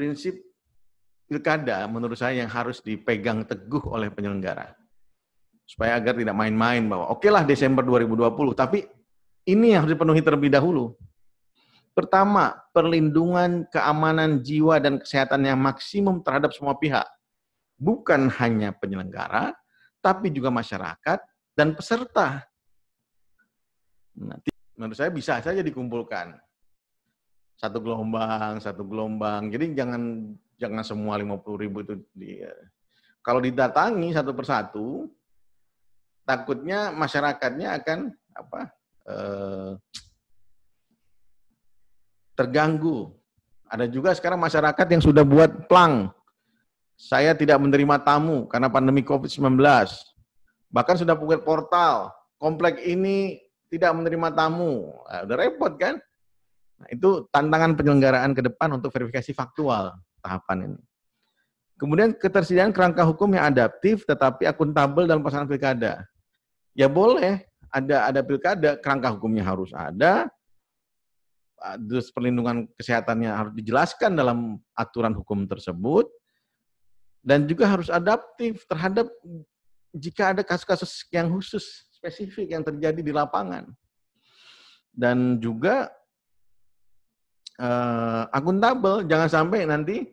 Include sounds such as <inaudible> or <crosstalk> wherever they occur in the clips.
prinsip pilkada menurut saya yang harus dipegang teguh oleh penyelenggara. Supaya agar tidak main-main bahwa oke okay lah Desember 2020, tapi ini yang harus dipenuhi terlebih dahulu. Pertama, perlindungan keamanan jiwa dan kesehatan yang maksimum terhadap semua pihak. Bukan hanya penyelenggara, tapi juga masyarakat dan peserta. Nah, menurut saya bisa saja dikumpulkan satu gelombang, satu gelombang. Jadi jangan jangan semua 50 ribu itu di, Kalau didatangi satu persatu, takutnya masyarakatnya akan apa? Eh, terganggu. Ada juga sekarang masyarakat yang sudah buat plang. Saya tidak menerima tamu karena pandemi COVID-19. Bahkan sudah buat portal. Komplek ini tidak menerima tamu. Nah, udah repot kan? Nah, itu tantangan penyelenggaraan ke depan untuk verifikasi faktual tahapan ini. Kemudian ketersediaan kerangka hukum yang adaptif tetapi akuntabel dalam pasangan pilkada. Ya boleh, ada ada pilkada, kerangka hukumnya harus ada, terus perlindungan kesehatannya harus dijelaskan dalam aturan hukum tersebut, dan juga harus adaptif terhadap jika ada kasus-kasus yang khusus, spesifik yang terjadi di lapangan. Dan juga uh, eh, akuntabel. Jangan sampai nanti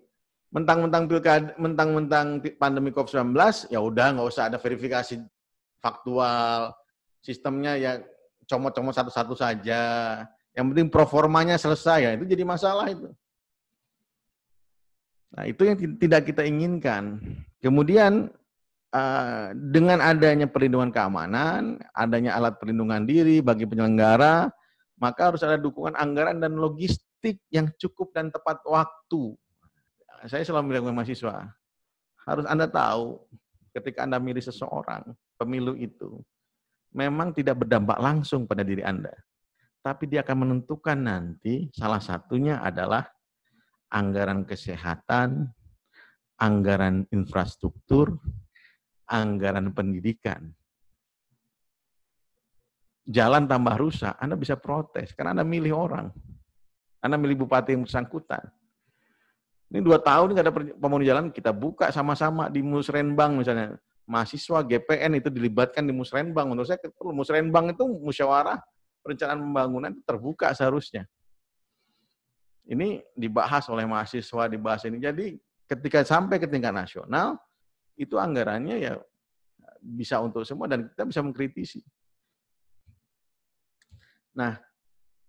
mentang-mentang pilkada, mentang-mentang pandemi COVID-19, ya udah nggak usah ada verifikasi faktual, sistemnya ya comot-comot satu-satu saja. Yang penting performanya selesai ya, itu jadi masalah itu. Nah, itu yang tidak kita inginkan. Kemudian eh, dengan adanya perlindungan keamanan, adanya alat perlindungan diri bagi penyelenggara, maka harus ada dukungan anggaran dan logistik titik yang cukup dan tepat waktu. Saya selalu bilang ke mahasiswa, harus Anda tahu ketika Anda milih seseorang, pemilu itu memang tidak berdampak langsung pada diri Anda. Tapi dia akan menentukan nanti salah satunya adalah anggaran kesehatan, anggaran infrastruktur, anggaran pendidikan. Jalan tambah rusak, Anda bisa protes karena Anda milih orang. Anda milih bupati yang bersangkutan. Ini dua tahun nggak ada pembangunan jalan, kita buka sama-sama di Musrenbang misalnya. Mahasiswa GPN itu dilibatkan di Musrenbang. Menurut saya perlu Musrenbang itu musyawarah perencanaan pembangunan itu terbuka seharusnya. Ini dibahas oleh mahasiswa, dibahas ini. Jadi ketika sampai ke tingkat nasional, itu anggarannya ya bisa untuk semua dan kita bisa mengkritisi. Nah,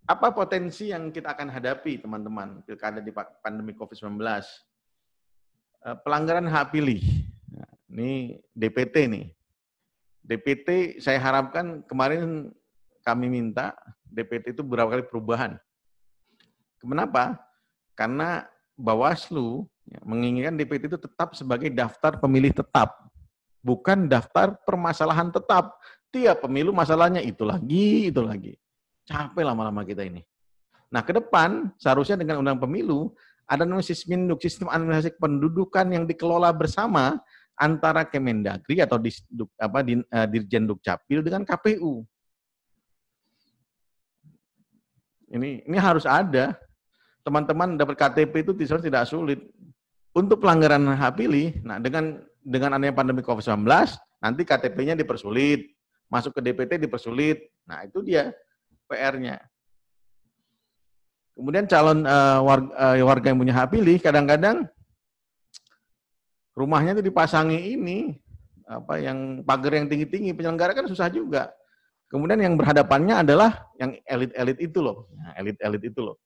apa potensi yang kita akan hadapi teman-teman pilkada di pandemi COVID-19? Eh, pelanggaran hak pilih. ini DPT nih. DPT saya harapkan kemarin kami minta DPT itu berapa kali perubahan. Kenapa? Karena Bawaslu ya, menginginkan DPT itu tetap sebagai daftar pemilih tetap, bukan daftar permasalahan tetap. Tiap pemilu masalahnya itu lagi, itu lagi Capek lama-lama kita ini. Nah, ke depan seharusnya dengan undang pemilu ada namanya sistem administrasi pendudukan yang dikelola bersama antara Kemendagri atau di, apa, di, uh, eh, Dirjen Dukcapil dengan KPU. Ini ini harus ada. Teman-teman dapat KTP itu tidak sulit. Untuk pelanggaran hak pilih, nah dengan dengan adanya pandemi COVID-19, nanti KTP-nya dipersulit, masuk ke DPT dipersulit. Nah, itu dia PR-nya. Kemudian calon uh, eh, warga, uh, eh, warga yang punya hak pilih kadang-kadang rumahnya itu dipasangi ini apa yang pagar yang tinggi-tinggi penyelenggara kan susah juga. Kemudian yang berhadapannya adalah yang elit-elit itu loh, nah, elit-elit nah, itu loh.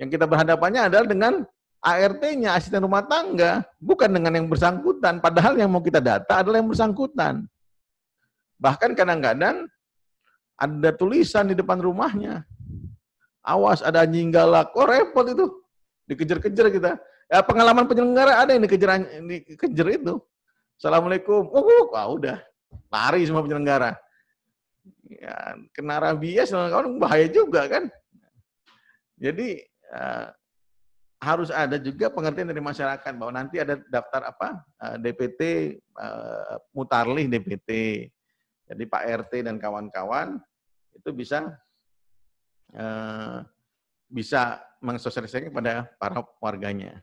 Yang kita berhadapannya adalah dengan ART-nya asisten rumah tangga, bukan dengan yang bersangkutan. Padahal yang mau kita data adalah yang bersangkutan. Bahkan kadang-kadang ada tulisan di depan rumahnya. Awas ada anjing galak. Oh repot itu. Dikejar-kejar kita. Ya, pengalaman penyelenggara ada yang dikejar, dikejar itu. Assalamualaikum. Oh, oh, oh, udah. Lari semua penyelenggara. Ya, kena rabies, bahaya juga kan. Jadi eh, harus ada juga pengertian dari masyarakat bahwa nanti ada daftar apa eh, DPT eh, Mutarlih DPT. Jadi Pak RT dan kawan-kawan itu bisa eh, bisa mensosialisasikan kepada para warganya.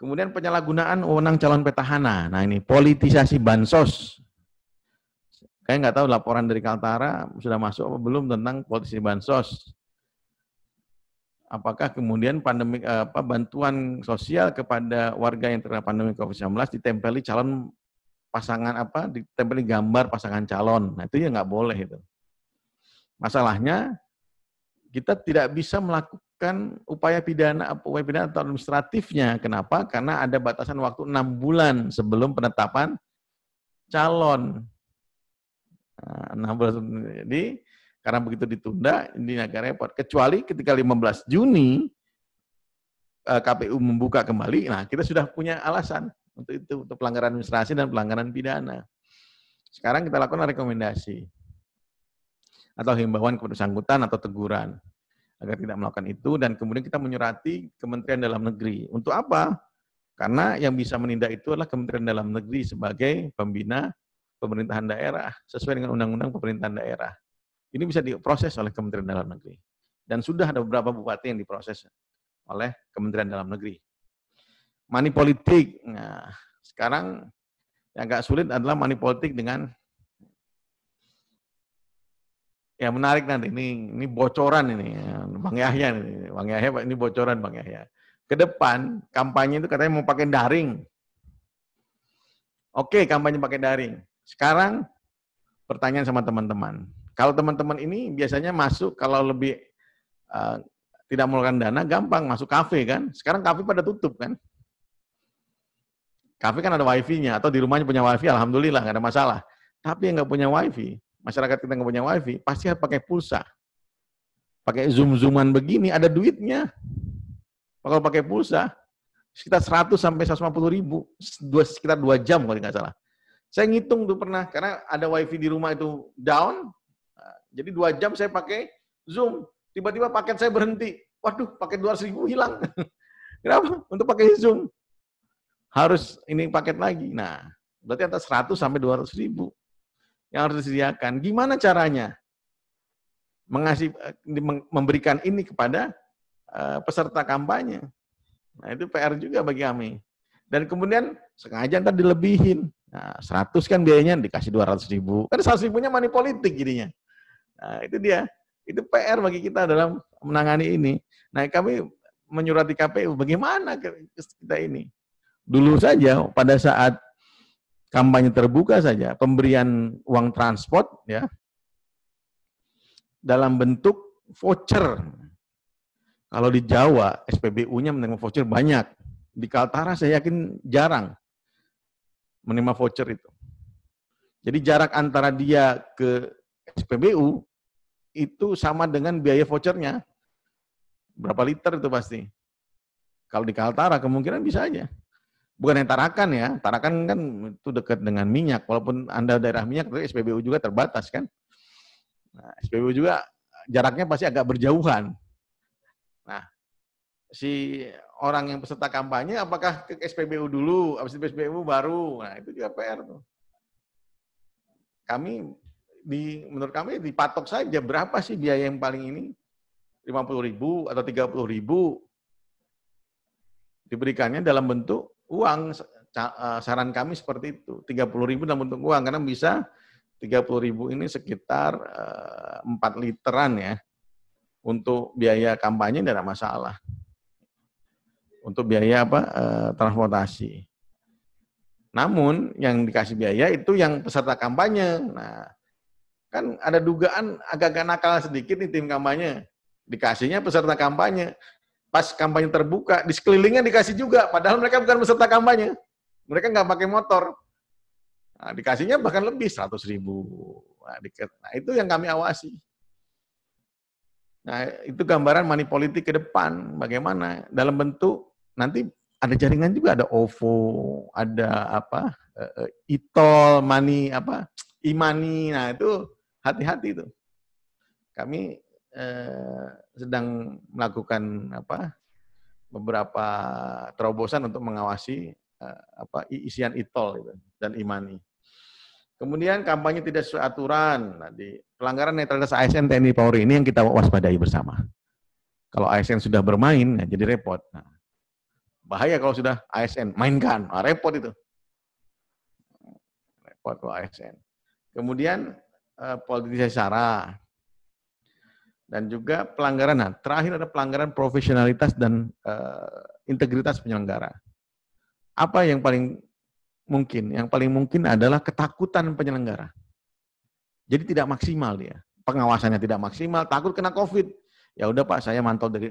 Kemudian penyalahgunaan wewenang calon petahana. Nah ini politisasi bansos. Kayaknya nggak tahu laporan dari Kaltara sudah masuk apa belum tentang politisasi bansos. Apakah kemudian pandemi apa bantuan sosial kepada warga yang terkena pandemi COVID-19 ditempeli calon pasangan apa ditempeli gambar pasangan calon. Nah itu ya nggak boleh itu. Masalahnya kita tidak bisa melakukan upaya pidana upaya pidana atau administratifnya. Kenapa? Karena ada batasan waktu enam bulan sebelum penetapan calon. Nah, 16, jadi karena begitu ditunda ini agak repot. Kecuali ketika 15 Juni eh, KPU membuka kembali, nah kita sudah punya alasan untuk itu untuk pelanggaran administrasi dan pelanggaran pidana. Sekarang kita lakukan rekomendasi atau himbauan kepada sangkutan atau teguran agar tidak melakukan itu dan kemudian kita menyurati Kementerian Dalam Negeri. Untuk apa? Karena yang bisa menindak itu adalah Kementerian Dalam Negeri sebagai pembina pemerintahan daerah sesuai dengan undang-undang pemerintahan daerah. Ini bisa diproses oleh Kementerian Dalam Negeri. Dan sudah ada beberapa bupati yang diproses oleh Kementerian Dalam Negeri. Money politik. Nah, sekarang yang agak sulit adalah money politik dengan Ya menarik nanti ini ini bocoran ini Bang Yahya ini Bang Yahya ini bocoran Bang Yahya. Ke depan kampanye itu katanya mau pakai daring. Oke, kampanye pakai daring. Sekarang pertanyaan sama teman-teman. Kalau teman-teman ini biasanya masuk kalau lebih uh, tidak mengeluarkan dana gampang masuk kafe kan. Sekarang kafe pada tutup kan. Kafe kan ada wifi-nya atau di rumahnya punya wifi alhamdulillah nggak ada masalah. Tapi yang nggak punya wifi masyarakat kita nggak punya wifi, pasti harus pakai pulsa. Pakai zoom-zooman begini, ada duitnya. Kalau pakai pulsa, sekitar 100 sampai 150 ribu, dua, sekitar 2 jam kalau nggak salah. Saya ngitung tuh pernah, karena ada wifi di rumah itu down, jadi 2 jam saya pakai zoom. Tiba-tiba paket saya berhenti. Waduh, paket 200 ribu hilang. <laughs> Kenapa? Untuk pakai zoom. Harus ini paket lagi. Nah, berarti atas 100 sampai 200 ribu yang harus disediakan. Gimana caranya? Mengasih, eh, memberikan ini kepada eh, peserta kampanye. Nah itu PR juga bagi kami. Dan kemudian sengaja ntar dilebihin. Nah, 100 kan biayanya dikasih 200 ribu. Kan 100 ribunya money politik jadinya. Nah, itu dia. Itu PR bagi kita dalam menangani ini. Nah, kami menyurati KPU bagaimana kita ini. Dulu saja pada saat kampanye terbuka saja, pemberian uang transport ya dalam bentuk voucher. Kalau di Jawa SPBU-nya menerima voucher banyak. Di Kaltara saya yakin jarang menerima voucher itu. Jadi jarak antara dia ke SPBU itu sama dengan biaya vouchernya. Berapa liter itu pasti. Kalau di Kaltara kemungkinan bisa aja bukan yang Tarakan ya. Tarakan kan itu dekat dengan minyak. Walaupun Anda daerah minyak, tapi SPBU juga terbatas kan. Nah, SPBU juga jaraknya pasti agak berjauhan. Nah, si orang yang peserta kampanye apakah ke SPBU dulu, habis itu SPBU baru. Nah, itu juga PR tuh. Kami di menurut kami dipatok saja berapa sih biaya yang paling ini? 50 ribu atau 30 ribu diberikannya dalam bentuk uang. Eh, saran kami seperti itu, 30 ribu dalam bentuk uang. Karena bisa 30 ribu ini sekitar 4 eh, literan ya. Untuk biaya kampanye tidak masalah. Untuk biaya apa eh, transportasi. Namun yang dikasih biaya itu yang peserta kampanye. Nah, kan ada dugaan agak-agak nakal sedikit nih tim kampanye. Dikasihnya peserta kampanye pas kampanye terbuka di sekelilingnya dikasih juga padahal mereka bukan peserta kampanye mereka nggak pakai motor nah, dikasihnya bahkan lebih 100 ribu nah, nah, itu yang kami awasi nah itu gambaran money politik ke depan bagaimana dalam bentuk nanti ada jaringan juga ada OVO ada apa itol eh, eh, e money apa imani e nah itu hati-hati itu kami Eh, sedang melakukan apa beberapa terobosan untuk mengawasi eh, apa isian itol gitu, dan imani. Kemudian kampanye tidak sesuai aturan. Nah, pelanggaran netralitas ASN TNI Polri ini yang kita waspadai bersama. Kalau ASN sudah bermain, ya jadi repot. Nah, bahaya kalau sudah ASN mainkan, nah, repot itu. Repot kalau ASN. Kemudian eh, politisasi sara dan juga pelanggaran. Nah, terakhir ada pelanggaran profesionalitas dan uh, integritas penyelenggara. Apa yang paling mungkin? Yang paling mungkin adalah ketakutan penyelenggara. Jadi tidak maksimal dia. Pengawasannya tidak maksimal, takut kena COVID. Ya udah Pak, saya mantau dari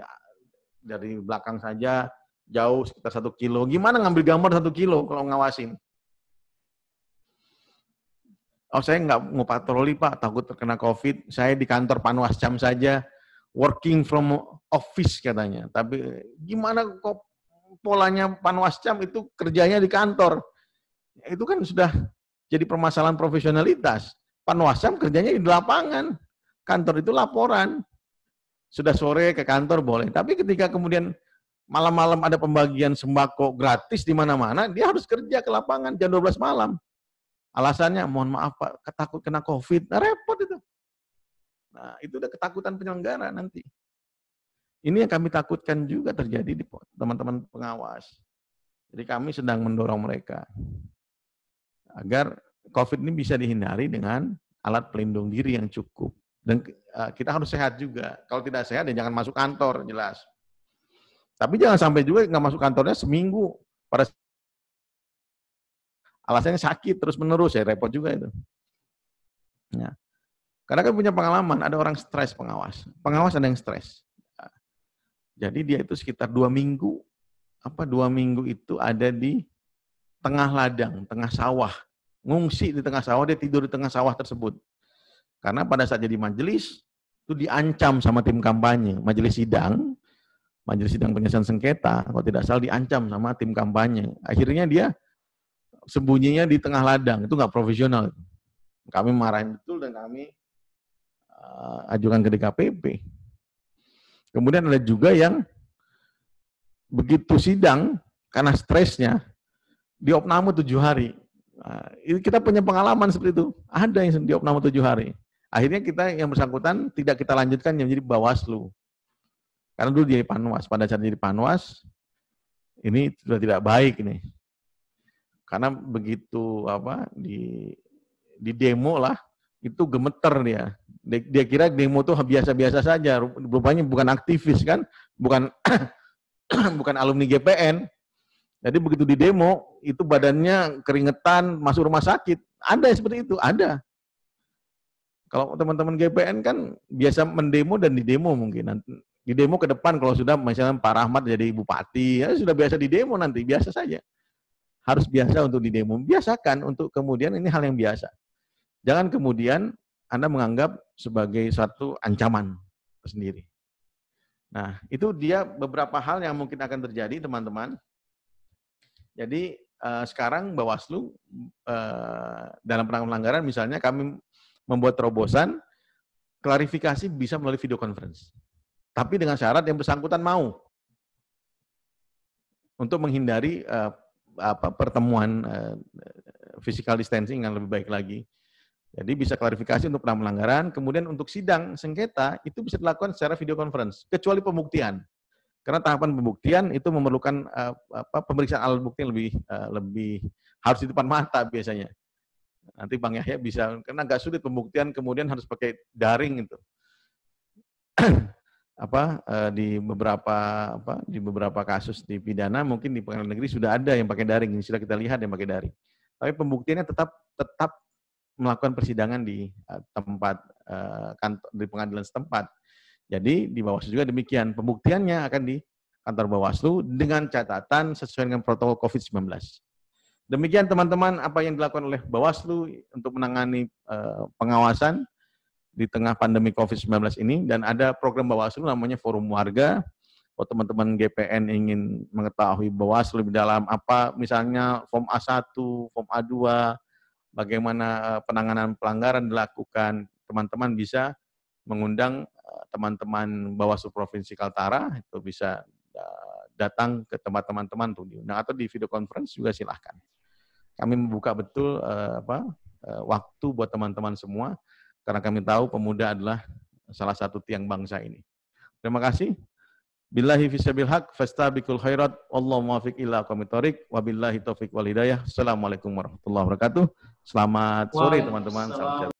dari belakang saja jauh sekitar satu kilo. Gimana ngambil gambar satu kilo kalau ngawasin? oh saya nggak mau patroli Pak, takut terkena COVID, saya di kantor Panwascam saja, working from office katanya. Tapi gimana kok polanya Panwascam itu kerjanya di kantor? Itu kan sudah jadi permasalahan profesionalitas. Panwascam kerjanya di lapangan, kantor itu laporan. Sudah sore ke kantor boleh, tapi ketika kemudian malam-malam ada pembagian sembako gratis di mana-mana, dia harus kerja ke lapangan jam 12 malam. Alasannya, mohon maaf Pak, ketakut kena COVID. Nah, repot itu. Nah, itu udah ketakutan penyelenggara nanti. Ini yang kami takutkan juga terjadi di teman-teman pengawas. Jadi kami sedang mendorong mereka agar COVID ini bisa dihindari dengan alat pelindung diri yang cukup. Dan eh, kita harus sehat juga. Kalau tidak sehat, ya jangan masuk kantor, jelas. Tapi jangan sampai juga nggak masuk kantornya seminggu. Pada alasannya sakit terus menerus ya repot juga itu. Ya. Karena kan punya pengalaman, ada orang stres pengawas. Pengawas ada yang stres. Ya. Jadi dia itu sekitar dua minggu, apa dua minggu itu ada di tengah ladang, tengah sawah. Ngungsi di tengah sawah, dia tidur di tengah sawah tersebut. Karena pada saat jadi majelis, itu diancam sama tim kampanye. Majelis sidang, majelis sidang penyelesaian sengketa, kalau tidak salah diancam sama tim kampanye. Akhirnya dia sembunyinya di tengah ladang itu nggak profesional. Kami marahin betul dan kami uh, ajukan ke DKPP. Kemudian ada juga yang begitu sidang karena stresnya di opname tujuh hari. Nah, kita punya pengalaman seperti itu. Ada yang di opname tujuh hari. Akhirnya kita yang bersangkutan tidak kita lanjutkan yang menjadi bawaslu. Karena dulu jadi panwas. Pada saat jadi panwas, ini sudah tidak baik nih. Karena begitu apa di di demo lah itu gemeter dia. Dia, dia kira demo itu biasa-biasa saja, rupanya bukan aktivis kan, bukan <clears throat> bukan alumni GPN. Jadi begitu di demo itu badannya keringetan, masuk rumah sakit. Ada seperti itu, ada. Kalau teman-teman GPN kan biasa mendemo dan di demo mungkin. Di demo ke depan kalau sudah misalnya Pak Rahmat jadi bupati, ya sudah biasa di demo nanti, biasa saja harus biasa untuk didemo. Biasakan untuk kemudian ini hal yang biasa. Jangan kemudian Anda menganggap sebagai suatu ancaman sendiri. Nah, itu dia beberapa hal yang mungkin akan terjadi, teman-teman. Jadi eh, sekarang Bawaslu eh, dalam penanganan pelanggaran misalnya kami membuat terobosan klarifikasi bisa melalui video conference. Tapi dengan syarat yang bersangkutan mau untuk menghindari eh, apa pertemuan uh, physical distancing yang lebih baik lagi. Jadi bisa klarifikasi untuk pelanggaran, kemudian untuk sidang sengketa itu bisa dilakukan secara video conference kecuali pembuktian. Karena tahapan pembuktian itu memerlukan uh, apa, pemeriksaan alat bukti yang lebih uh, lebih harus di depan mata biasanya. Nanti Bang Yahya bisa karena agak sulit pembuktian kemudian harus pakai daring itu apa eh, di beberapa apa di beberapa kasus di pidana mungkin di pengadilan negeri sudah ada yang pakai daring sudah kita lihat yang pakai daring tapi pembuktiannya tetap tetap melakukan persidangan di eh, tempat eh, kantor di pengadilan setempat jadi di Bawaslu juga demikian pembuktiannya akan di kantor Bawaslu dengan catatan sesuai dengan protokol COVID-19 demikian teman-teman apa yang dilakukan oleh Bawaslu untuk menangani pengawasan di tengah pandemi COVID-19 ini dan ada program Bawaslu namanya Forum Warga. Kalau teman-teman GPN ingin mengetahui Bawaslu lebih dalam apa misalnya form A1, form A2, bagaimana eh, penanganan pelanggaran dilakukan, teman-teman bisa mengundang eh, teman-teman Bawaslu Provinsi Kaltara itu bisa eh, datang ke tempat teman-teman tuh diundang atau di video conference juga silahkan. Kami membuka betul apa waktu buat teman-teman semua karena kami tahu pemuda adalah salah satu tiang bangsa ini. Terima kasih. Billahi fisabil haq, fastabiqul khairat, wallahu muafiq ila qamitorik, wabillahi taufik wal hidayah. Assalamualaikum warahmatullahi wabarakatuh. Selamat sore teman-teman. Salam sehat.